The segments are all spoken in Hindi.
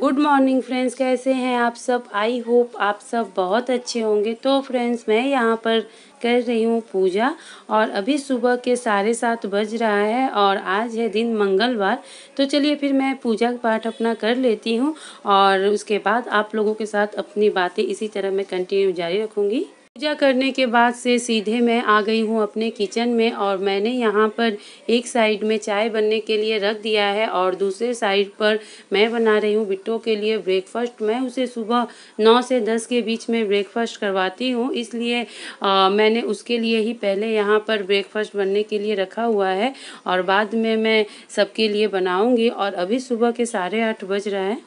गुड मॉर्निंग फ्रेंड्स कैसे हैं आप सब आई होप आप सब बहुत अच्छे होंगे तो फ्रेंड्स मैं यहाँ पर कर रही हूँ पूजा और अभी सुबह के साढ़े सात बज रहा है और आज है दिन मंगलवार तो चलिए फिर मैं पूजा पाठ अपना कर लेती हूँ और उसके बाद आप लोगों के साथ अपनी बातें इसी तरह मैं कंटिन्यू जारी रखूँगी पूजा करने के बाद से सीधे मैं आ गई हूँ अपने किचन में और मैंने यहाँ पर एक साइड में चाय बनने के लिए रख दिया है और दूसरे साइड पर मैं बना रही हूँ बिट्टो के लिए ब्रेकफास्ट मैं उसे सुबह नौ से दस के बीच में ब्रेकफास्ट करवाती हूँ इसलिए आ, मैंने उसके लिए ही पहले यहाँ पर ब्रेकफास्ट बनने के लिए रखा हुआ है और बाद में मैं सबके लिए बनाऊँगी और अभी सुबह के साढ़े आठ बज रहा है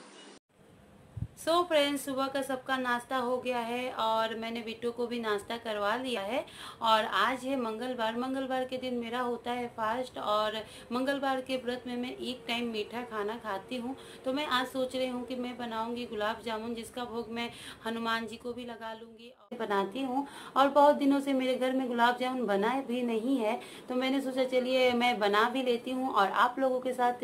सो so फ्रेंड्स सुबह का सबका नाश्ता हो गया है और मैंने बिट्टू को भी नाश्ता करवा लिया है और आज है मंगलवार मंगलवार के दिन मेरा होता है फास्ट और मंगलवार के व्रत में मैं एक टाइम मीठा खाना खाती हूँ तो मैं आज सोच रही हूँ कि मैं बनाऊँगी गुलाब जामुन जिसका भोग मैं हनुमान जी को भी लगा लूँगी और बनाती हूँ और बहुत दिनों से मेरे घर में गुलाब जामुन बना भी नहीं है तो मैंने सोचा चलिए मैं बना भी लेती हूँ और आप लोगों के साथ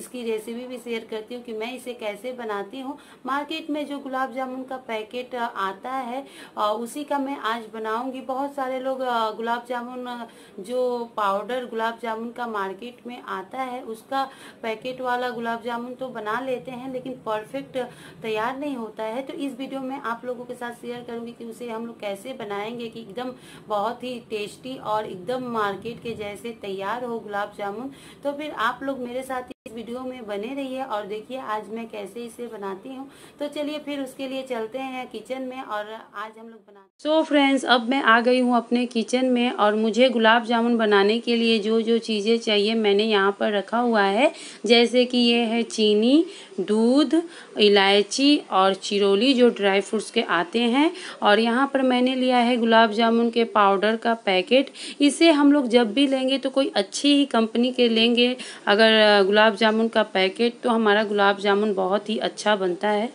इसकी रेसिपी भी शेयर करती हूँ कि मैं इसे कैसे बनाती हूँ मार्केट मार्केट में जो गुलाब जामुन का पैकेट आता है उसी का मैं आज बनाऊंगी बहुत सारे लोग गुलाब जामुन जो पाउडर गुलाब जामुन का मार्केट में आता है उसका पैकेट वाला गुलाब जामुन तो बना लेते हैं लेकिन परफेक्ट तैयार नहीं होता है तो इस वीडियो में आप लोगों के साथ शेयर करूंगी कि उसे हम लोग कैसे बनाएंगे कि एकदम बहुत ही टेस्टी और एकदम मार्केट के जैसे तैयार हो गुलाब जामुन तो फिर आप लोग मेरे साथ वीडियो में बने रहिए और देखिए आज मैं कैसे इसे बनाती हूँ तो चलिए फिर उसके लिए चलते हैं किचन में और आज हम लोग बना सो so फ्रेंड्स अब मैं आ गई हूँ अपने किचन में और मुझे गुलाब जामुन बनाने के लिए जो जो चीज़ें चाहिए मैंने यहाँ पर रखा हुआ है जैसे कि ये है चीनी दूध इलायची और चिरोली जो ड्राई फ्रूट्स के आते हैं और यहाँ पर मैंने लिया है गुलाब जामुन के पाउडर का पैकेट इसे हम लोग जब भी लेंगे तो कोई अच्छी ही कंपनी के लेंगे अगर गुलाब जामुन का पैकेट तो हमारा गुलाब जामुन बहुत ही अच्छा बनता है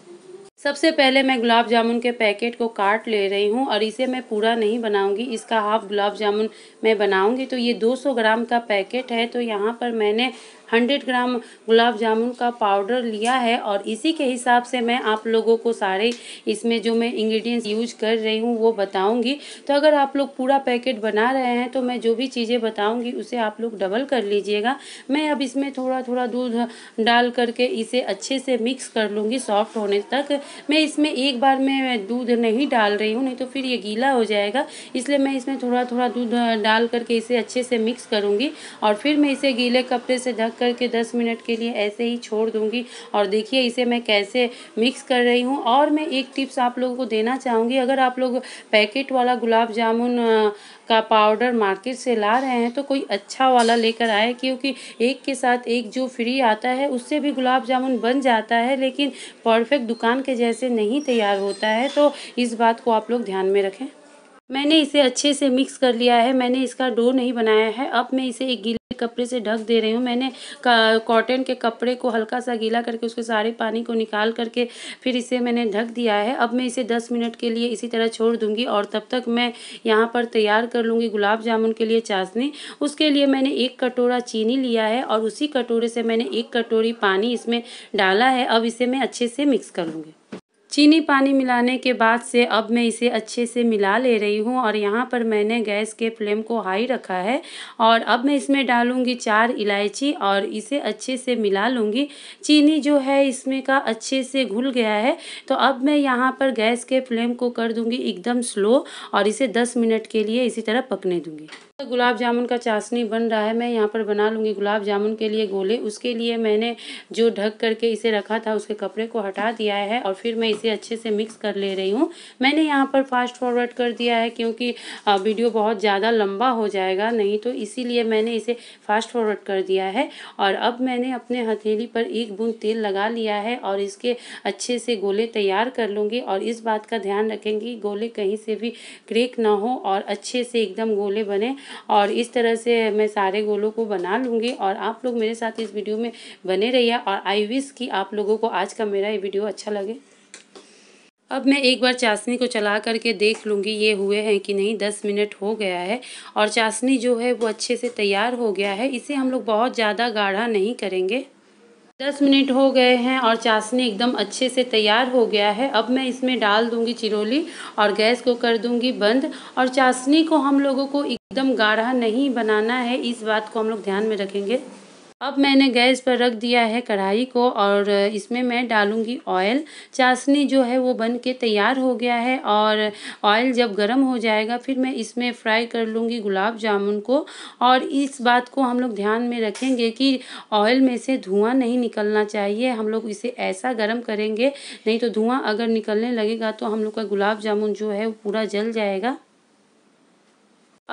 सबसे पहले मैं गुलाब जामुन के पैकेट को काट ले रही हूँ और इसे मैं पूरा नहीं बनाऊँगी इसका हाफ गुलाब जामुन मैं बनाऊँगी तो ये 200 ग्राम का पैकेट है तो यहाँ पर मैंने हंड्रेड ग्राम गुलाब जामुन का पाउडर लिया है और इसी के हिसाब से मैं आप लोगों को सारे इसमें जो मैं इंग्रेडिएंट्स यूज कर रही हूँ वो बताऊँगी तो अगर आप लोग पूरा पैकेट बना रहे हैं तो मैं जो भी चीज़ें बताऊँगी उसे आप लोग डबल कर लीजिएगा मैं अब इसमें थोड़ा थोड़ा दूध डाल करके इसे अच्छे से मिक्स कर लूँगी सॉफ्ट होने तक मैं इसमें एक बार में दूध नहीं डाल रही हूँ नहीं तो फिर ये गीला हो जाएगा इसलिए मैं इसमें थोड़ा थोड़ा दूध डाल करके इसे अच्छे से मिक्स करूँगी और फिर मैं इसे गीले कपड़े से ढक करके 10 दस मिनट के लिए ऐसे ही छोड़ दूँगी और देखिए इसे मैं कैसे मिक्स कर रही हूँ और मैं एक टिप्स आप लोगों को देना चाहूँगी अगर आप लोग पैकेट वाला गुलाब जामुन का पाउडर मार्केट से ला रहे हैं तो कोई अच्छा वाला लेकर आए क्योंकि एक के साथ एक जो फ्री आता है उससे भी गुलाब जामुन बन जाता है लेकिन परफेक्ट दुकान के जैसे नहीं तैयार होता है तो इस बात को आप लोग ध्यान में रखें मैंने इसे अच्छे से मिक्स कर लिया है मैंने इसका डो नहीं बनाया है अब मैं इसे एक कपड़े से ढक दे रही हूँ मैंने कॉटन के कपड़े को हल्का सा गीला करके उसके सारे पानी को निकाल करके फिर इसे मैंने ढक दिया है अब मैं इसे दस मिनट के लिए इसी तरह छोड़ दूँगी और तब तक मैं यहाँ पर तैयार कर लूँगी गुलाब जामुन के लिए चाशनी उसके लिए मैंने एक कटोरा चीनी लिया है और उसी कटोरे से मैंने एक कटोरी पानी इसमें डाला है अब इसे मैं अच्छे से मिक्स कर लूँगी चीनी पानी मिलाने के बाद से अब मैं इसे अच्छे से मिला ले रही हूँ और यहाँ पर मैंने गैस के फ्लेम को हाई रखा है और अब मैं इसमें डालूँगी चार इलायची और इसे अच्छे से मिला लूँगी चीनी जो है इसमें का अच्छे से घुल गया है तो अब मैं यहाँ पर गैस के फ्लेम को कर दूँगी एकदम स्लो और इसे दस मिनट के लिए इसी तरह पकने दूँगी तो गुलाब जामुन का चाशनी बन रहा है मैं यहाँ पर बना लूँगी गुलाब जामुन के लिए गोले उसके लिए मैंने जो ढक करके इसे रखा था उसके कपड़े को हटा दिया है और फिर मैं इसे अच्छे से मिक्स कर ले रही हूँ मैंने यहाँ पर फास्ट फॉरवर्ड कर दिया है क्योंकि वीडियो बहुत ज़्यादा लंबा हो जाएगा नहीं तो इसी मैंने इसे फास्ट फॉरवर्ड कर दिया है और अब मैंने अपने हथेली पर एक बूंद तेल लगा लिया है और इसके अच्छे से गोले तैयार कर लूँगी और इस बात का ध्यान रखेंगी गोले कहीं से भी क्रेक ना हो और अच्छे से एकदम गोले बने और इस तरह से मैं सारे गोलों को बना लूँगी और आप लोग मेरे साथ इस वीडियो में बने रहिए और आई विश कि आप लोगों को आज का मेरा ये वीडियो अच्छा लगे अब मैं एक बार चाशनी को चला करके देख लूँगी ये हुए हैं कि नहीं दस मिनट हो गया है और चाशनी जो है वो अच्छे से तैयार हो गया है इसे हम लोग बहुत ज़्यादा गाढ़ा नहीं करेंगे दस मिनट हो गए हैं और चाशनी एकदम अच्छे से तैयार हो गया है अब मैं इसमें डाल दूँगी चिरोली और गैस को कर दूँगी बंद और चाशनी को हम लोगों को एकदम गाढ़ा नहीं बनाना है इस बात को हम लोग ध्यान में रखेंगे अब मैंने गैस पर रख दिया है कढ़ाई को और इसमें मैं डालूंगी ऑयल चाशनी जो है वो बन के तैयार हो गया है और ऑयल जब गर्म हो जाएगा फिर मैं इसमें फ्राई कर लूँगी गुलाब जामुन को और इस बात को हम लोग ध्यान में रखेंगे कि ऑयल में से धुआं नहीं निकलना चाहिए हम लोग इसे ऐसा गर्म करेंगे नहीं तो धुआँ अगर निकलने लगेगा तो हम लोग का गुलाब जामुन जो है वो पूरा जल जाएगा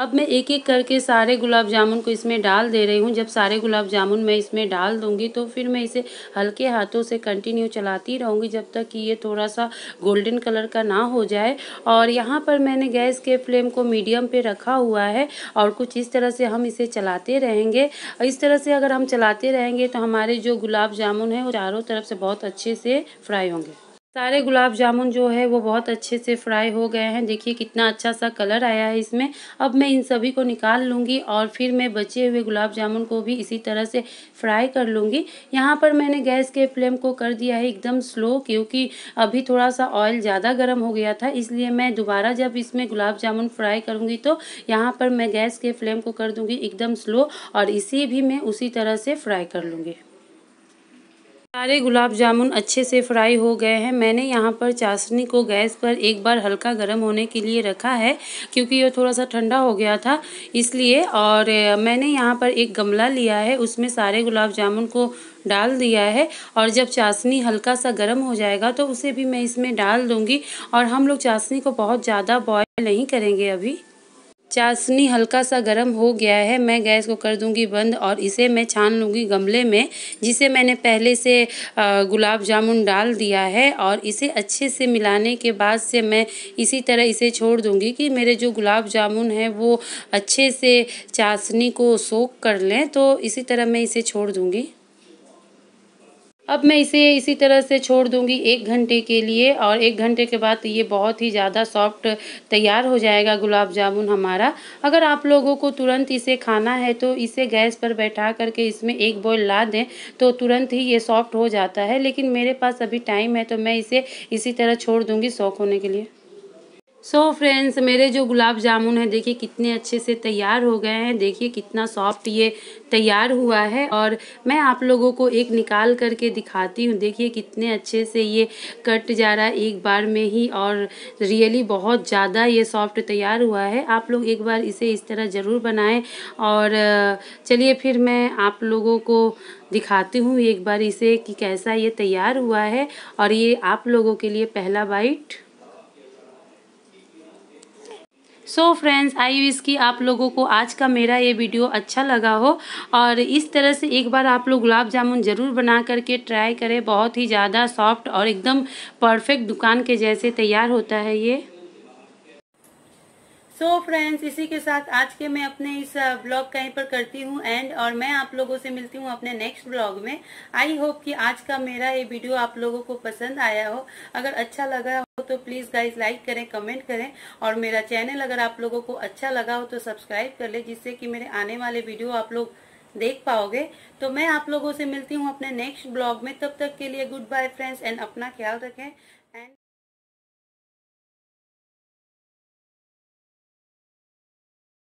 अब मैं एक एक करके सारे गुलाब जामुन को इसमें डाल दे रही हूँ जब सारे गुलाब जामुन मैं इसमें डाल दूँगी तो फिर मैं इसे हल्के हाथों से कंटिन्यू चलाती रहूँगी जब तक कि ये थोड़ा सा गोल्डन कलर का ना हो जाए और यहाँ पर मैंने गैस के फ्लेम को मीडियम पे रखा हुआ है और कुछ इस तरह से हम इसे चलाते रहेंगे इस तरह से अगर हम चलाते रहेंगे तो हमारे जो गुलाब जामुन है वो चारों तरफ से बहुत अच्छे से फ्राई होंगे सारे गुलाब जामुन जो है वो बहुत अच्छे से फ्राई हो गए हैं देखिए कितना अच्छा सा कलर आया है इसमें अब मैं इन सभी को निकाल लूँगी और फिर मैं बचे हुए गुलाब जामुन को भी इसी तरह से फ्राई कर लूँगी यहाँ पर मैंने गैस के फ्लेम को कर दिया है एकदम स्लो क्योंकि अभी थोड़ा सा ऑयल ज़्यादा गर्म हो गया था इसलिए मैं दोबारा जब इसमें गुलाब जामुन फ्राई करूँगी तो यहाँ पर मैं गैस के फ्लेम को कर दूँगी एकदम स्लो और इसी भी मैं उसी तरह से फ्राई कर लूँगी सारे गुलाब जामुन अच्छे से फ्राई हो गए हैं मैंने यहाँ पर चाशनी को गैस पर एक बार हल्का गर्म होने के लिए रखा है क्योंकि ये थोड़ा सा ठंडा हो गया था इसलिए और मैंने यहाँ पर एक गमला लिया है उसमें सारे गुलाब जामुन को डाल दिया है और जब चाशनी हल्का सा गर्म हो जाएगा तो उसे भी मैं इसमें डाल दूँगी और हम लोग चाशनी को बहुत ज़्यादा बॉयल नहीं करेंगे अभी चाशनी हल्का सा गर्म हो गया है मैं गैस को कर दूंगी बंद और इसे मैं छान लूँगी गमले में जिसे मैंने पहले से गुलाब जामुन डाल दिया है और इसे अच्छे से मिलाने के बाद से मैं इसी तरह इसे छोड़ दूँगी कि मेरे जो गुलाब जामुन है वो अच्छे से चाशनी को सोख कर लें तो इसी तरह मैं इसे छोड़ दूँगी अब मैं इसे इसी तरह से छोड़ दूंगी एक घंटे के लिए और एक घंटे के बाद तो ये बहुत ही ज़्यादा सॉफ्ट तैयार हो जाएगा गुलाब जामुन हमारा अगर आप लोगों को तुरंत इसे खाना है तो इसे गैस पर बैठा करके इसमें एक बॉयल ला दें तो तुरंत ही ये सॉफ्ट हो जाता है लेकिन मेरे पास अभी टाइम है तो मैं इसे इसी तरह छोड़ दूँगी सॉक होने के लिए सो so फ्रेंड्स मेरे जो गुलाब जामुन है देखिए कितने अच्छे से तैयार हो गए हैं देखिए कितना सॉफ्ट ये तैयार हुआ है और मैं आप लोगों को एक निकाल करके दिखाती हूँ देखिए कितने अच्छे से ये कट जा रहा है एक बार में ही और रियली बहुत ज़्यादा ये सॉफ्ट तैयार हुआ है आप लोग एक बार इसे इस तरह ज़रूर बनाएँ और चलिए फिर मैं आप लोगों को दिखाती हूँ एक बार इसे कि कैसा ये तैयार हुआ है और ये आप लोगों के लिए पहला bite so friends I wish कि आप लोगों को आज का मेरा ये वीडियो अच्छा लगा हो और इस तरह से एक बार आप लोग गुलाब जामुन ज़रूर बना करके ट्राई करें बहुत ही ज़्यादा सॉफ्ट और एकदम परफेक्ट दुकान के जैसे तैयार होता है ये सो so फ्रेंड्स इसी के साथ आज के मैं अपने इस ब्लॉग का यहीं पर करती हूँ एंड और मैं आप लोगों से मिलती हूँ अपने नेक्स्ट ब्लॉग में आई होप कि आज का मेरा ये वीडियो आप लोगों को पसंद आया हो अगर अच्छा लगा तो प्लीज गाइज लाइक करें कमेंट करें और मेरा चैनल अगर आप लोगों को अच्छा लगा हो तो सब्सक्राइब कर ले जिससे कि मेरे आने वाले वीडियो आप लोग देख पाओगे तो मैं आप लोगों से मिलती हूँ अपने नेक्स्ट ब्लॉग में तब तक के लिए गुड बाय फ्रेंड्स एंड अपना ख्याल रखें एंड